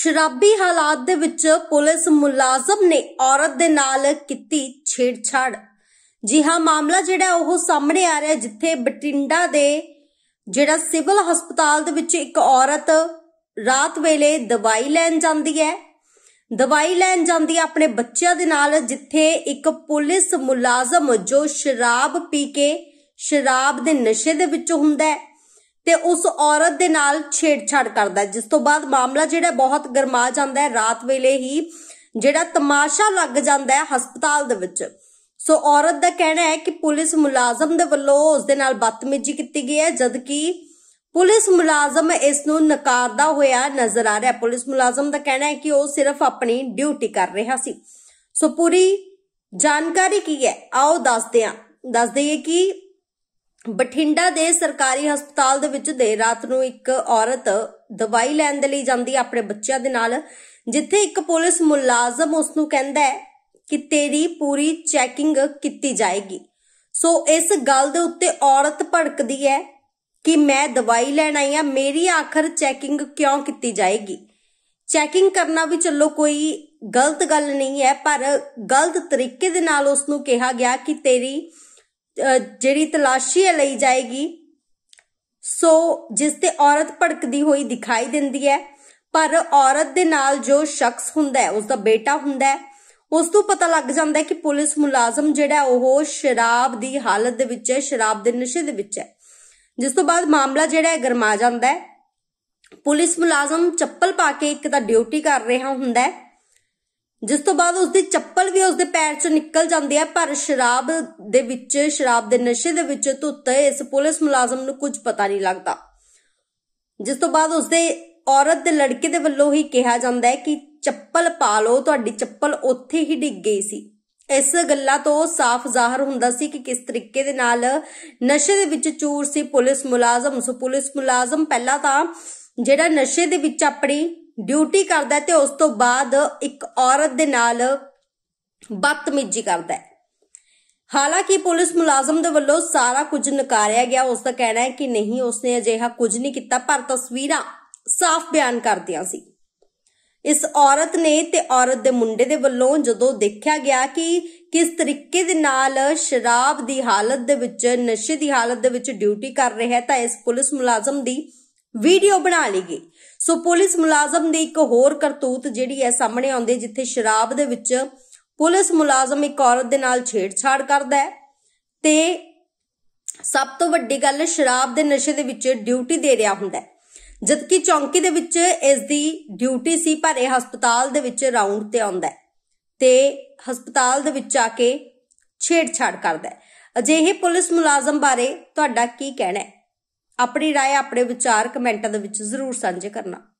ਸ਼ਰਾਬੀ ਹਾਲਾਤ ਦੇ ਵਿੱਚ ਪੁਲਿਸ ਮੁਲਾਜ਼ਮ ਨੇ ਔਰਤ ਦੇ ਨਾਲ ਕੀਤੀ ਛੇੜਛਾੜ ਜੀ ਹਾਂ ਮਾਮਲਾ ਜਿਹੜਾ ਉਹ ਸਾਹਮਣੇ ਆ ਰਿਹਾ ਜਿੱਥੇ ਬਟਿੰਡਾ ਦੇ ਜਿਹੜਾ ਸਿਵਲ ਹਸਪਤਾਲ ਦੇ ਵਿੱਚ ਇੱਕ ਔਰਤ ਰਾਤ ਵੇਲੇ ਦਵਾਈ ਲੈਣ ਜਾਂਦੀ ਹੈ ਦਵਾਈ ਲੈਣ ਜਾਂਦੀ ਹੈ ਆਪਣੇ ਬੱਚਿਆਂ ਦੇ ਨਾਲ ਜਿੱਥੇ ਇੱਕ ਪੁਲਿਸ ਮੁਲਾਜ਼ਮ ਜੋ ਸ਼ਰਾਬ ਪੀ ਕੇ ਸ਼ਰਾਬ ਦੇ ਨਸ਼ੇ ਦੇ ਵਿੱਚ ਹੁੰਦਾ ਹੈ ਤੇ ਉਸ ਔਰਤ ਦੇ ਨਾਲ ਛੇੜਛਾੜ ਕਰਦਾ ਜਿਸ ਤੋਂ ਬਾਅਦ ਮਾਮਲਾ ਜਿਹੜਾ ਬਹੁਤ ਗਰਮਾ ਜਾਂਦਾ ਹੈ ਰਾਤ ਵੇਲੇ ਹੀ ਜਿਹੜਾ ਤਮਾਸ਼ਾ ਲੱਗ ਜਾਂਦਾ ਹੈ ਹਸਪਤਾਲ ਦੇ ਵਿੱਚ ਸੋ ਔਰਤ ਦਾ ਕਹਿਣਾ ਹੈ ਕਿ ਪੁਲਿਸ ਮੁਲਾਜ਼ਮ ਦੇ ਵੱਲੋਂ ਉਸ ਦੇ ਨਾਲ ਬਦਤਮੀਜ਼ੀ ਕੀਤੀ ਗਈ ਹੈ ਜਦਕਿ ਪੁਲਿਸ ਮੁਲਾਜ਼ਮ ਇਸ ਨੂੰ ਨਕਾਰਦਾ ਹੋਇਆ ਨਜ਼ਰ ਆ ਰਿਹਾ ਪੁਲਿਸ ਮੁਲਾਜ਼ਮ ਦਾ ਕਹਿਣਾ ਹੈ ਕਿ ਉਹ ਸਿਰਫ ਆਪਣੀ ਡਿਊਟੀ ਕਰ ਰਿਹਾ ਸੀ ਸੋ ਪੂਰੀ ਜਾਣਕਾਰੀ ਕੀ ਹੈ ਆਓ ਦੱਸਦੇ ਹਾਂ ਦੱਸ ਦਈਏ ਕਿ ਬਠਿੰਡਾ ਦੇ ਸਰਕਾਰੀ ਹਸਪਤਾਲ ਦੇ ਵਿੱਚ ਦੇਰ ਰਾਤ ਨੂੰ ਇੱਕ ਔਰਤ ਦਵਾਈ ਲੈਣ ਦੇ ਲਈ ਜਾਂਦੀ ਆਪਣੇ ਬੱਚਿਆਂ ਦੇ ਨਾਲ ਜਿੱਥੇ ਇੱਕ ਪੁਲਿਸ ਮੁਲਾਜ਼ਮ ਉਸ ਨੂੰ ਕਹਿੰਦਾ ਹੈ ਕਿ ਤੇਰੀ ਪੂਰੀ ਚੈਕਿੰਗ ਕੀਤੀ ਜਾਏਗੀ ਸੋ ਇਸ ਗੱਲ ਦੇ ਉੱਤੇ ਔਰਤ ਭੜਕਦੀ ਹੈ ਕਿ ਮੈਂ ਦਵਾਈ ਲੈਣ ਆਈ ਆ ਮੇਰੀ ਆਖਰ ਚੈਕਿੰਗ ਕਿਉਂ ਕੀਤੀ ਜਾਏਗੀ ਚੈਕਿੰਗ ਕਰਨਾ ਵੀ ਚੱਲੋ ਕੋਈ ਗਲਤ ਗੱਲ ਨਹੀਂ ਹੈ ਪਰ ਗਲਤ ਤਰੀਕੇ ਦੇ ਨਾਲ ਉਸ ਨੂੰ ਕਿਹਾ ਗਿਆ ਕਿ ਤੇਰੀ ਜਿਹੜੀ ਤਲਾਸ਼ੀ ਹੈ ਲਈ ਜਾਏਗੀ ਸੋ ਜਿਸ ਤੇ ਔਰਤ ਭੜਕਦੀ ਹੋਈ ਦਿਖਾਈ ਦਿੰਦੀ ਹੈ ਪਰ ਔਰਤ ਦੇ ਨਾਲ ਜੋ ਸ਼ਖਸ ਹੁੰਦਾ ਹੈ ਉਸ ਦਾ ਬੇਟਾ ਹੁੰਦਾ ਹੈ ਉਸ ਤੋਂ ਪਤਾ ਲੱਗ ਜਾਂਦਾ ਹੈ ਕਿ ਪੁਲਿਸ ਮੁਲਾਜ਼ਮ ਜਿਹੜਾ ਉਹ ਸ਼ਰਾਬ ਦੀ ਹਾਲਤ ਦੇ ਵਿੱਚ ਹੈ ਸ਼ਰਾਬ ਦੇ ਨਸ਼ੇ ਦੇ ਵਿੱਚ ਹੈ ਜਿਸ ਤੋਂ ਬਾਅਦ ਮਾਮਲਾ ਜਿਹੜਾ ਹੈ ਗਰਮਾ ਜਾਂਦਾ ਹੈ ਪੁਲਿਸ ਮੁਲਾਜ਼ਮ ਚੱਪਲ ਪਾ ਕੇ ਇੱਕ ਤਾਂ ਡਿਊਟੀ ਕਰ ਰਿਹਾ ਹੁੰਦਾ ਹੈ ਜਿਸ ਤੋਂ ਬਾਅਦ ਉਸ ਦੀ ਚੱਪਲ ਵੀ ਉਸ ਦੇ ਪੈਰ ਚੋਂ ਨਿਕਲ ਜਾਂਦੀ ਹੈ ਪਰ ਸ਼ਰਾਬ ਦੇ ਵਿੱਚ ਸ਼ਰਾਬ ਦੇ ਨਸ਼ੇ ਦੇ ਵਿੱਚ ਧੁੱਤ ਇਸ ਪੁਲਿਸ ਮੁਲਾਜ਼ਮ ਨੂੰ ਕੁਝ ਪਤਾ ਨਹੀਂ ਲੱਗਦਾ ਜਿਸ ਤੋਂ ਬਾਅਦ ਉਸ ਦੇ ਔਰਤ ਦੇ ਲੜਕੇ ਦੇ ਵੱਲੋਂ ਹੀ ਕਿਹਾ ਜਾਂਦਾ ਹੈ ਕਿ ਚੱਪਲ ਪਾ ਲਓ ਤੁਹਾਡੀ ਚੱਪਲ ਉੱਥੇ ਹੀ ਡਿੱਗ ਗਈ ਸੀ ਇਸ ਗੱਲਾਂ ਤੋਂ ਸਾਫ਼ ਜ਼ਾਹਰ ਹੁੰਦਾ ਸੀ ਕਿ ਕਿਸ ਤਰੀਕੇ ਦੇ ਨਾਲ ਨਸ਼ੇ ਦੇ ਵਿੱਚ ਚੂਰ ਸੀ ਪੁਲਿਸ ਮੁਲਾਜ਼ਮ ਸੋ ਪੁਲਿਸ ਮੁਲਾਜ਼ਮ ਪਹਿਲਾਂ ਤਾਂ ਜਿਹੜਾ ਨਸ਼ੇ ਦੇ ਵਿੱਚ ਆਪਣੀ ਡਿਊਟੀ ਕਰਦਾ ਤੇ ਉਸ ਤੋਂ ਬਾਅਦ ਇੱਕ ਔਰਤ ਦੇ ਨਾਲ ਬਦਤਮੀਜ਼ੀ ਕਰਦਾ ਹੈ ਹਾਲਾਂਕਿ ਪੁਲਿਸ ਮੁਲਾਜ਼ਮ ਦੇ ਵੱਲੋਂ ਸਾਰਾ ਕੁਝ ਨਕਾਰਿਆ ਗਿਆ ਉਸ ਦਾ ਕਹਿਣਾ ਹੈ ਕਿ ਨਹੀਂ ਉਸਨੇ ਅਜਿਹਾ ਕੁਝ ਨਹੀਂ ਕੀਤਾ ਪਰ ਤਸਵੀਰਾਂ ਸਾਫ਼ ਬਿਆਨ ਕਰਦੀਆਂ ਸੀ ਇਸ ਔਰਤ ਨੇ ਤੇ ਔਰਤ ਦੇ ਮੁੰਡੇ ਦੇ ਵੱਲੋਂ ਜਦੋਂ ਦੇਖਿਆ ਗਿਆ ਕਿ ਕਿਸ ਤਰੀਕੇ ਦੇ ਨਾਲ ਸ਼ਰਾਬ ਦੀ ਹਾਲਤ ਦੇ ਵਿੱਚ ਨਸ਼ੇ ਦੀ ਹਾਲਤ ਦੇ ਵਿੱਚ ਡਿਊਟੀ ਕਰ ਰਿਹਾ ਹੈ ਤਾਂ ਇਸ ਪੁਲਿਸ ਮੁਲਾਜ਼ਮ ਦੀ ਵੀਡੀਓ ਬਣਾ ਲਈ ਗਈ ਸੋ ਪੁਲਿਸ ਮੁਲਾਜ਼ਮ ਦੀ ਇੱਕ ਹੋਰ ਕਰਤੂਤ ਜਿਹੜੀ ਹੈ ਸਾਹਮਣੇ ਆਉਂਦੀ ਜਿੱਥੇ ਸ਼ਰਾਬ ਦੇ ਵਿੱਚ ਪੁਲਿਸ ਮੁਲਾਜ਼ਮ ਇੱਕ ਔਰਤ ਦੇ ਨਾਲ ਛੇੜਛਾੜ ਕਰਦਾ ਹੈ ਤੇ ਸਭ ਤੋਂ ਵੱਡੀ ਗੱਲ ਸ਼ਰਾਬ ਦੇ ਨਸ਼ੇ ਦੇ ਵਿੱਚ ਡਿਊਟੀ ਦੇ ਰਿਹਾ ਹੁੰਦਾ ਜਦਕਿ ਚੌਂਕੀ ਦੇ ਵਿੱਚ ਇਸ ਦੀ ਡਿਊਟੀ ਸੀ ਪਰ ਇਹ ਹਸਪਤਾਲ ਦੇ ਵਿੱਚ ਰਾਉਂਡ ਤੇ ਆਉਂਦਾ ਤੇ ਹਸਪਤਾਲ ਦੇ ਵਿੱਚ ਆ ਕੇ ਛੇੜਛਾੜ ਕਰਦਾ ਅਜਿਹੇ ਪੁਲਿਸ ਮੁਲਾਜ਼ਮ ਬਾਰੇ ਤੁਹਾਡਾ ਕੀ ਕਹਿਣਾ ਹੈ ਆਪਣੀ رائے ਆਪਣੇ ਵਿਚਾਰ ਕਮੈਂਟਾਂ ਦੇ ਵਿੱਚ ਜ਼ਰੂਰ ਸਾਂਝੇ ਕਰਨਾ